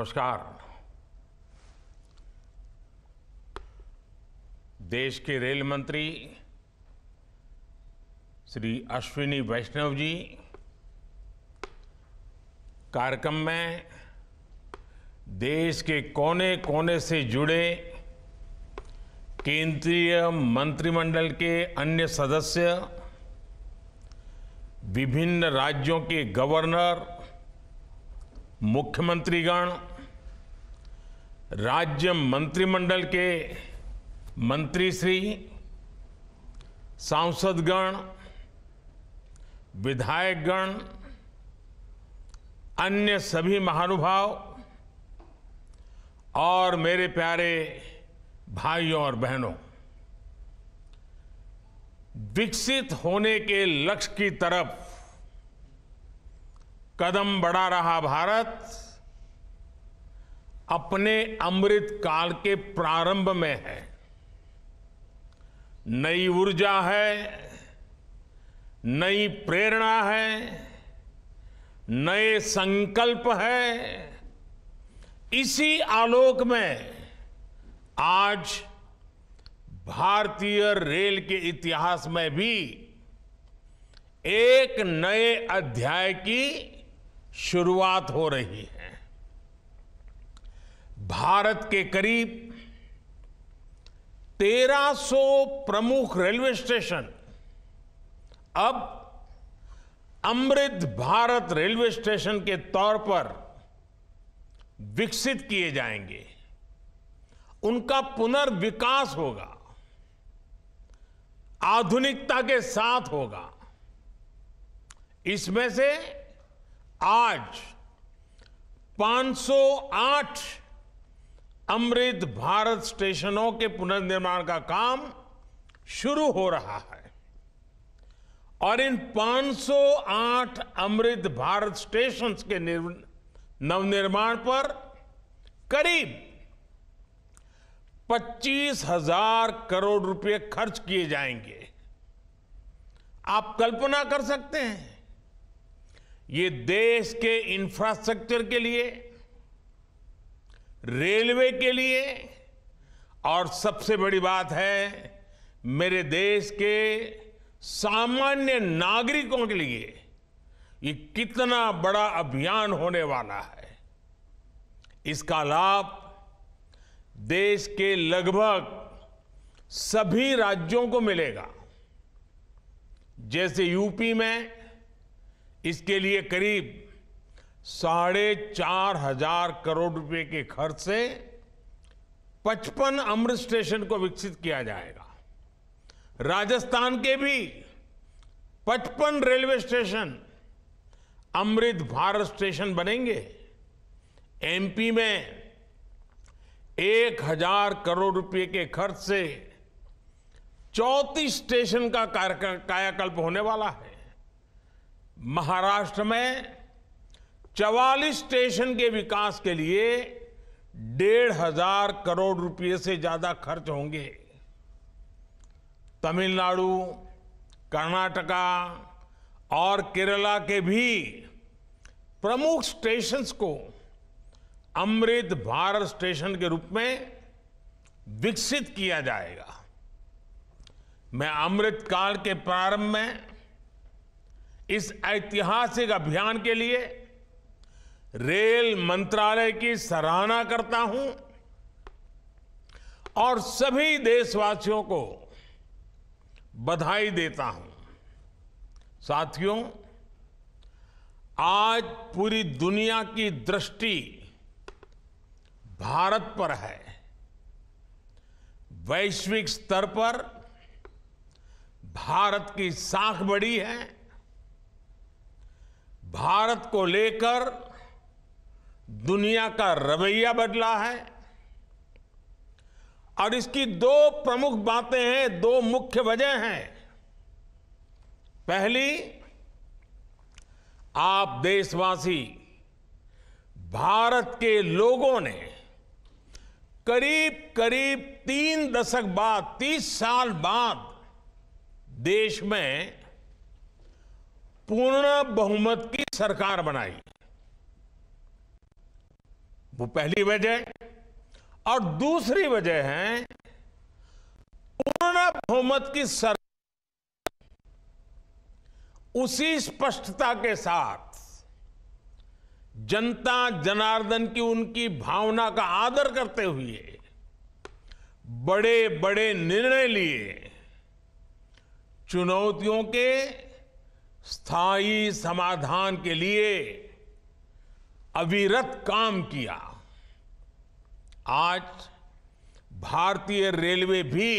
नमस्कार देश के रेल मंत्री श्री अश्विनी वैष्णव जी कार्यक्रम में देश के कोने कोने से जुड़े केंद्रीय मंत्रिमंडल के अन्य सदस्य विभिन्न राज्यों के गवर्नर मुख्यमंत्रीगण राज्य मंत्रिमंडल के मंत्री श्री सांसदगण विधायकगण अन्य सभी महानुभाव और मेरे प्यारे भाइयों और बहनों विकसित होने के लक्ष्य की तरफ कदम बढ़ा रहा भारत अपने अमृत काल के प्रारंभ में है नई ऊर्जा है नई प्रेरणा है नए संकल्प है इसी आलोक में आज भारतीय रेल के इतिहास में भी एक नए अध्याय की शुरुआत हो रही है भारत के करीब 1300 प्रमुख रेलवे स्टेशन अब अमृत भारत रेलवे स्टेशन के तौर पर विकसित किए जाएंगे उनका पुनर्विकास होगा आधुनिकता के साथ होगा इसमें से आज 508 अमृत भारत स्टेशनों के पुनर्निर्माण का काम शुरू हो रहा है और इन 508 अमृत भारत स्टेशन के नवनिर्माण पर करीब पच्चीस हजार करोड़ रुपए खर्च किए जाएंगे आप कल्पना कर सकते हैं ये देश के इंफ्रास्ट्रक्चर के लिए रेलवे के लिए और सबसे बड़ी बात है मेरे देश के सामान्य नागरिकों के लिए ये कितना बड़ा अभियान होने वाला है इसका लाभ देश के लगभग सभी राज्यों को मिलेगा जैसे यूपी में इसके लिए करीब साढ़े चार हजार करोड़ रुपए के खर्च से पचपन अमृत स्टेशन को विकसित किया जाएगा राजस्थान के भी पचपन railway station Amrit Bharat station बनेंगे एमपी में एक हजार करोड़ रुपए के खर्च से चौतीस स्टेशन का कायाकल्प होने वाला है महाराष्ट्र में 44 स्टेशन के विकास के लिए डेढ़ हजार करोड़ रुपए से ज्यादा खर्च होंगे तमिलनाडु कर्नाटका और केरला के भी प्रमुख स्टेशंस को अमृत भारत स्टेशन के रूप में विकसित किया जाएगा मैं अमृत काल के प्रारंभ में इस ऐतिहासिक अभियान के लिए रेल मंत्रालय की सराहना करता हूं और सभी देशवासियों को बधाई देता हूं साथियों आज पूरी दुनिया की दृष्टि भारत पर है वैश्विक स्तर पर भारत की साख बड़ी है भारत को लेकर दुनिया का रवैया बदला है और इसकी दो प्रमुख बातें हैं दो मुख्य वजह हैं पहली आप देशवासी भारत के लोगों ने करीब करीब तीन दशक बाद तीस साल बाद देश में पूर्ण बहुमत की सरकार बनाई वो पहली वजह और दूसरी वजह है पूर्ण बहुमत की सर उसी स्पष्टता के साथ जनता जनार्दन की उनकी भावना का आदर करते हुए बड़े बड़े निर्णय लिए चुनौतियों के स्थायी समाधान के लिए अविरत काम किया आज भारतीय रेलवे भी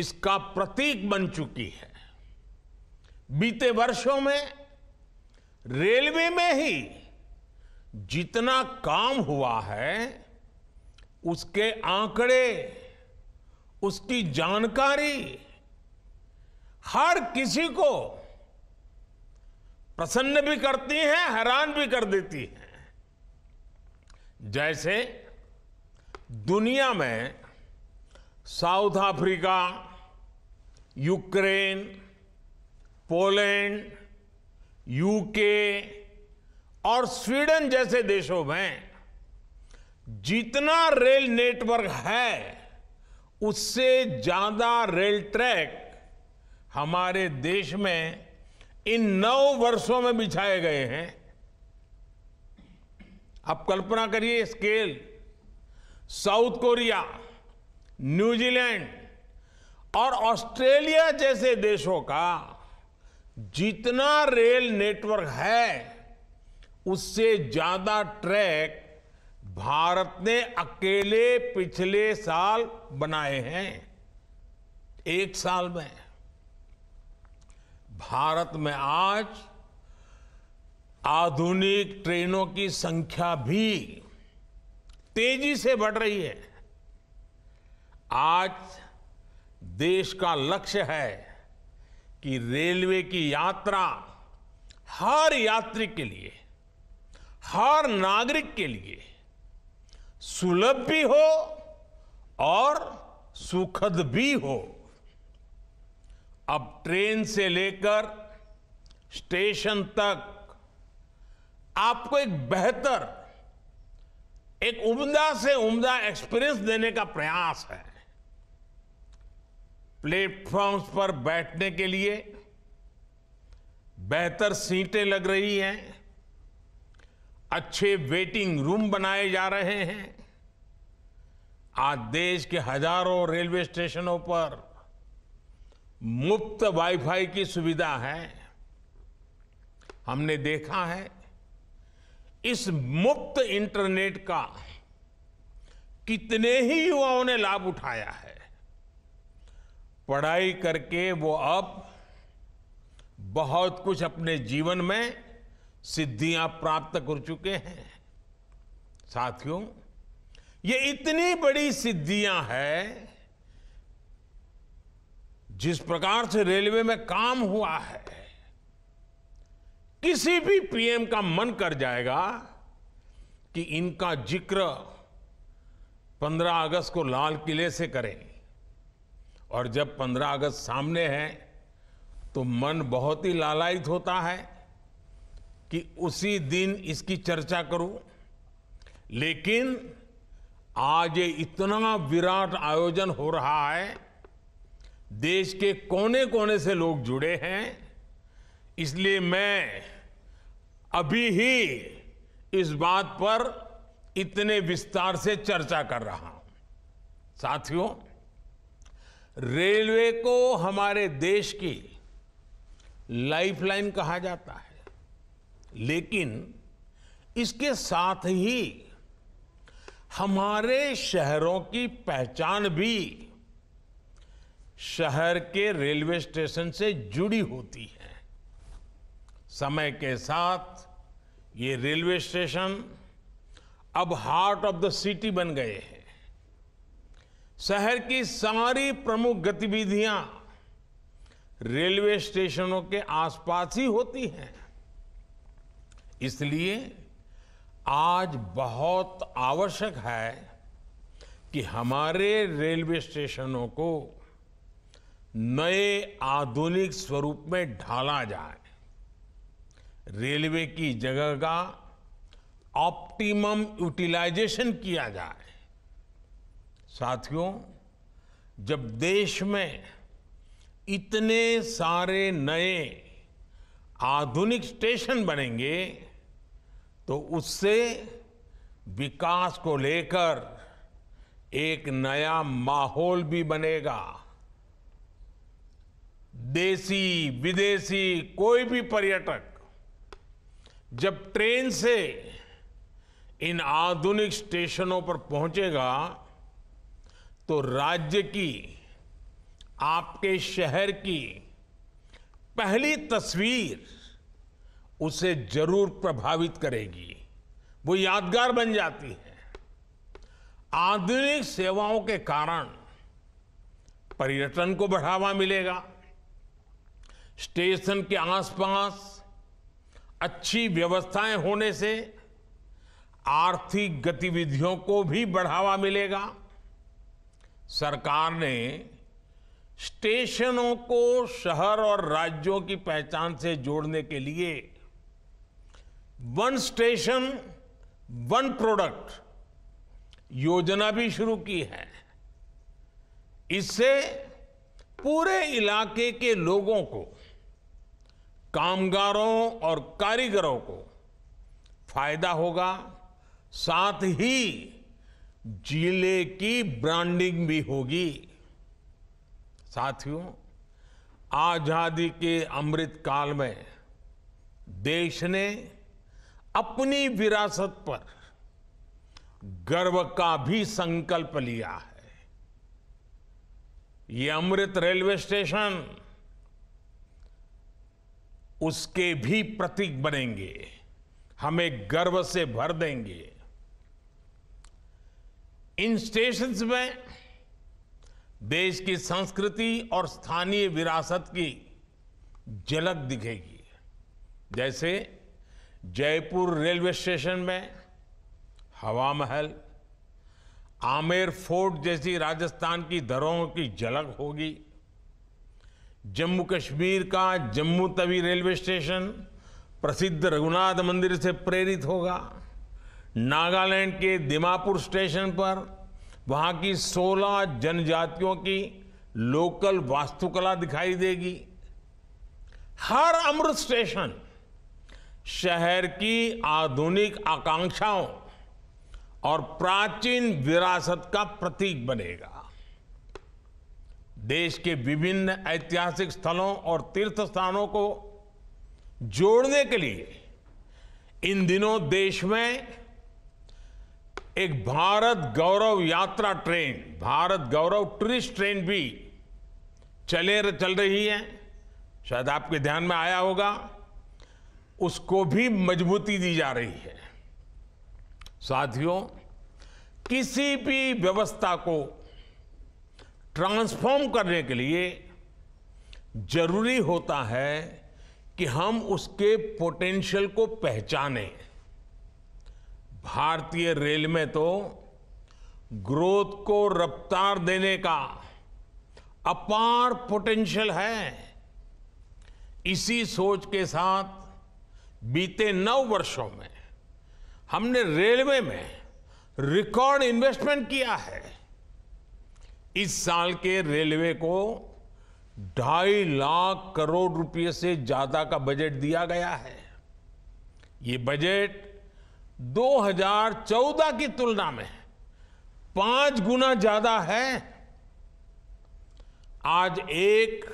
इसका प्रतीक बन चुकी है बीते वर्षों में रेलवे में ही जितना काम हुआ है उसके आंकड़े उसकी जानकारी हर किसी को प्रसन्न भी करती है हैरान भी कर देती है जैसे दुनिया में South Africa Ukraine Poland UK और स्वीडन जैसे देशों में जितना रेल नेटवर्क है उससे ज़्यादा रेल ट्रैक हमारे देश में इन नौ वर्षों में बिछाए गए हैं आप कल्पना करिए स्केल साउथ कोरिया न्यूजीलैंड और ऑस्ट्रेलिया जैसे देशों का जितना रेल नेटवर्क है उससे ज्यादा ट्रैक भारत ने अकेले पिछले साल बनाए हैं एक साल में भारत में आज आधुनिक ट्रेनों की संख्या भी तेजी से बढ़ रही है आज देश का लक्ष्य है कि रेलवे की यात्रा हर यात्री के लिए हर नागरिक के लिए सुलभ भी हो और सुखद भी हो अब ट्रेन से लेकर स्टेशन तक आपको एक बेहतर एक उम्दा से उम्दा एक्सपीरियंस देने का प्रयास है प्लेटफॉर्म्स पर बैठने के लिए बेहतर सीटें लग रही हैं अच्छे वेटिंग रूम बनाए जा रहे हैं आज देश के हजारों रेलवे स्टेशनों पर मुफ्त वाईफाई की सुविधा है हमने देखा है इस मुफ्त इंटरनेट का कितने ही युवाओं ने लाभ उठाया है पढ़ाई करके वो अब बहुत कुछ अपने जीवन में सिद्धियां प्राप्त कर चुके हैं साथियों ये इतनी बड़ी सिद्धियां हैं जिस प्रकार से रेलवे में काम हुआ है किसी भी पीएम का मन कर जाएगा कि इनका जिक्र 15 अगस्त को लाल किले से करें और जब 15 अगस्त सामने है तो मन बहुत ही लालायित होता है कि उसी दिन इसकी चर्चा करूं लेकिन आज ये इतना विराट आयोजन हो रहा है देश के कोने कोने से लोग जुड़े हैं इसलिए मैं अभी ही इस बात पर इतने विस्तार से चर्चा कर रहा हूं साथियों रेलवे को हमारे देश की लाइफलाइन कहा जाता है लेकिन इसके साथ ही हमारे शहरों की पहचान भी शहर के रेलवे स्टेशन से जुड़ी होती है समय के साथ ये रेलवे स्टेशन अब हार्ट ऑफ द सिटी बन गए हैं शहर की सारी प्रमुख गतिविधियां रेलवे स्टेशनों के आसपास ही होती हैं इसलिए आज बहुत आवश्यक है कि हमारे रेलवे स्टेशनों को नए आधुनिक स्वरूप में ढाला जाए रेलवे की जगह का ऑप्टिमम यूटिलाइजेशन किया जाए साथियों जब देश में इतने सारे नए आधुनिक स्टेशन बनेंगे तो उससे विकास को लेकर एक नया माहौल भी बनेगा देसी विदेशी कोई भी पर्यटक जब ट्रेन से इन आधुनिक स्टेशनों पर पहुंचेगा तो राज्य की आपके शहर की पहली तस्वीर उसे जरूर प्रभावित करेगी वो यादगार बन जाती है आधुनिक सेवाओं के कारण पर्यटन को बढ़ावा मिलेगा स्टेशन के आसपास अच्छी व्यवस्थाएं होने से आर्थिक गतिविधियों को भी बढ़ावा मिलेगा सरकार ने स्टेशनों को शहर और राज्यों की पहचान से जोड़ने के लिए वन स्टेशन वन प्रोडक्ट योजना भी शुरू की है इससे पूरे इलाके के लोगों को कामगारों और कारीगरों को फायदा होगा साथ ही जिले की ब्रांडिंग भी होगी साथियों आजादी के अमृत काल में देश ने अपनी विरासत पर गर्व का भी संकल्प लिया है ये अमृत रेलवे स्टेशन उसके भी प्रतीक बनेंगे हमें गर्व से भर देंगे इन स्टेशन में देश की संस्कृति और स्थानीय विरासत की झलक दिखेगी जैसे जयपुर रेलवे स्टेशन में हवा महल आमेर फोर्ट जैसी राजस्थान की धरोहर की झलक होगी जम्मू कश्मीर का जम्मू तवी रेलवे स्टेशन प्रसिद्ध रघुनाथ मंदिर से प्रेरित होगा नागालैंड के दिमापुर स्टेशन पर वहाँ की 16 जनजातियों की लोकल वास्तुकला दिखाई देगी हर अमृत स्टेशन शहर की आधुनिक आकांक्षाओं और प्राचीन विरासत का प्रतीक बनेगा देश के विभिन्न ऐतिहासिक स्थलों और तीर्थ स्थानों को जोड़ने के लिए इन दिनों देश में एक Bharat Gaurav Yatra train Bharat Gaurav tourist train भी चले चल रही है शायद आपके ध्यान में आया होगा उसको भी मजबूती दी जा रही है साथियों किसी भी व्यवस्था को ट्रांसफॉर्म करने के लिए जरूरी होता है कि हम उसके पोटेंशियल को पहचाने भारतीय रेल में तो ग्रोथ को रफ्तार देने का अपार पोटेंशियल है इसी सोच के साथ बीते नौ वर्षों में हमने रेलवे में रिकॉर्ड इन्वेस्टमेंट किया है इस साल के रेलवे को ढाई लाख करोड़ रुपए से ज्यादा का बजट दिया गया है ये बजट 2014 की तुलना में पांच गुना ज्यादा है आज एक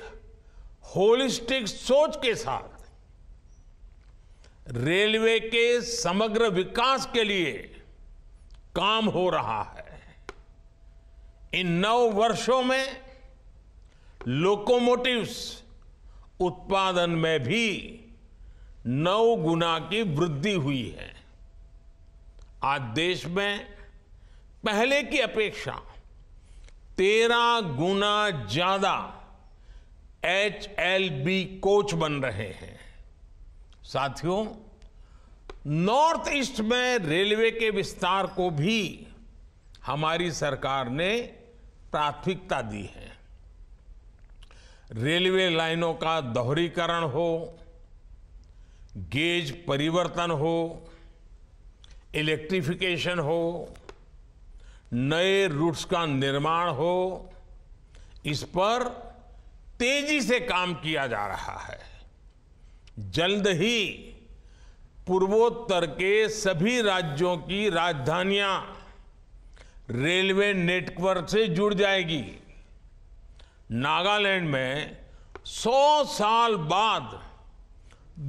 होलिस्टिक सोच के साथ रेलवे के समग्र विकास के लिए काम हो रहा है इन नौ वर्षों में लोकोमोटिव्स उत्पादन में भी नौ गुना की वृद्धि हुई है आज देश में पहले की अपेक्षा तेरह गुना ज्यादा एच एल बी कोच बन रहे हैं साथियों नॉर्थ ईस्ट में रेलवे के विस्तार को भी हमारी सरकार ने प्राथमिकता दी है रेलवे लाइनों का दोहरीकरण हो गेज परिवर्तन हो इलेक्ट्रिफिकेशन हो नए रूट्स का निर्माण हो इस पर तेजी से काम किया जा रहा है जल्द ही पूर्वोत्तर के सभी राज्यों की राजधानियां रेलवे नेटवर्क से जुड़ जाएगी नागालैंड में 100 साल बाद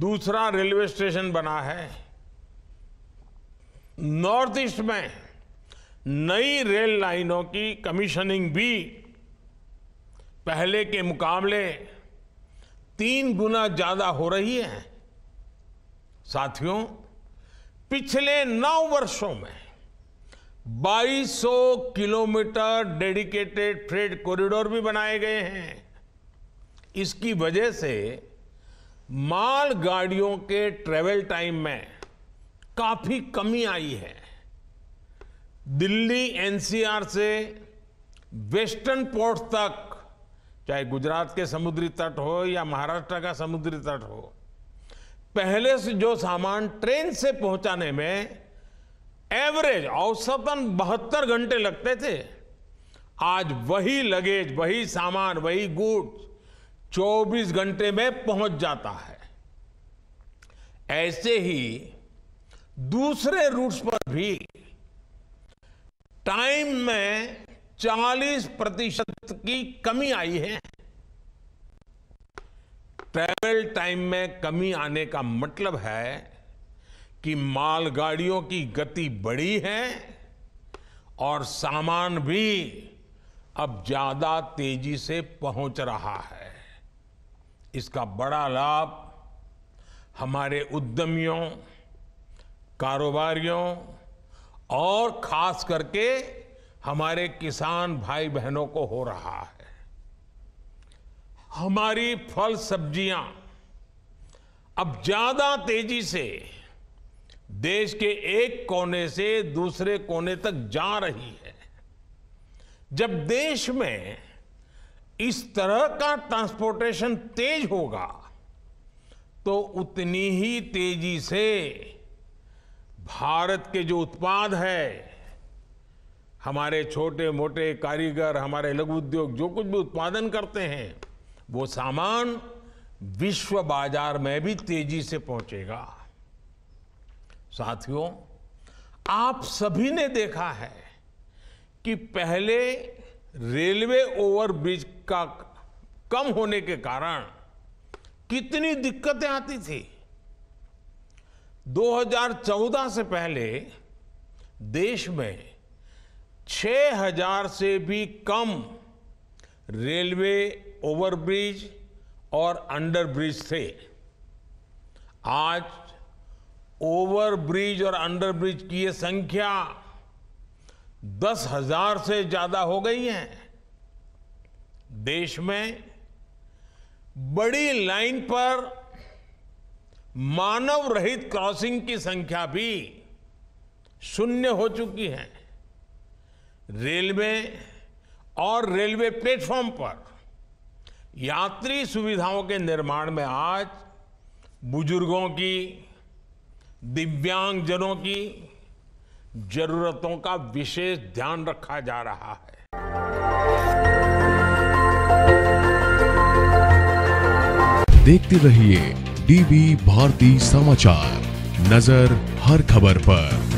दूसरा रेलवे स्टेशन बना है नॉर्थ ईस्ट में नई रेल लाइनों की कमीशनिंग भी पहले के मुकाबले तीन गुना ज़्यादा हो रही है साथियों पिछले नौ वर्षों में 2200 किलोमीटर डेडिकेटेड ट्रेड कॉरिडोर भी बनाए गए हैं इसकी वजह से माल गाड़ियों के ट्रेवल टाइम में काफी कमी आई है दिल्ली एनसीआर से वेस्टर्न पोर्ट तक चाहे गुजरात के समुद्री तट हो या महाराष्ट्र का समुद्री तट हो पहले से जो सामान ट्रेन से पहुंचाने में एवरेज औसतन बहत्तर घंटे लगते थे आज वही लगेज वही सामान वही गुड्स 24 घंटे में पहुंच जाता है ऐसे ही दूसरे रूट्स पर भी टाइम में 40 प्रतिशत की कमी आई है ट्रैवल टाइम में कमी आने का मतलब है कि मालगाड़ियों की गति बढ़ी है और सामान भी अब ज़्यादा तेजी से पहुंच रहा है इसका बड़ा लाभ हमारे उद्यमियों कारोबारियों और खास करके हमारे किसान भाई बहनों को हो रहा है हमारी फल सब्जियां अब ज़्यादा तेजी से देश के एक कोने से दूसरे कोने तक जा रही है जब देश में इस तरह का ट्रांसपोर्टेशन तेज होगा तो उतनी ही तेजी से भारत के जो उत्पाद है हमारे छोटे मोटे कारीगर हमारे लघु उद्योग जो कुछ भी उत्पादन करते हैं वो सामान विश्व बाजार में भी तेजी से पहुंचेगा साथियों आप सभी ने देखा है कि पहले रेलवे ओवरब्रिज का कम होने के कारण कितनी दिक्कतें आती थी 2014 से पहले देश में 6000 से भी कम रेलवे ओवरब्रिज और अंडरब्रिज थे आज ओवर ब्रिज और अंडर ब्रिज की ये संख्या दस हजार से ज्यादा हो गई है देश में बड़ी लाइन पर मानव रहित क्रॉसिंग की संख्या भी शून्य हो चुकी है रेलवे और रेलवे प्लेटफॉर्म पर यात्री सुविधाओं के निर्माण में आज बुजुर्गों की दिव्यांगजनों की जरूरतों का विशेष ध्यान रखा जा रहा है देखते रहिए डीवी भारती समाचार नजर हर खबर पर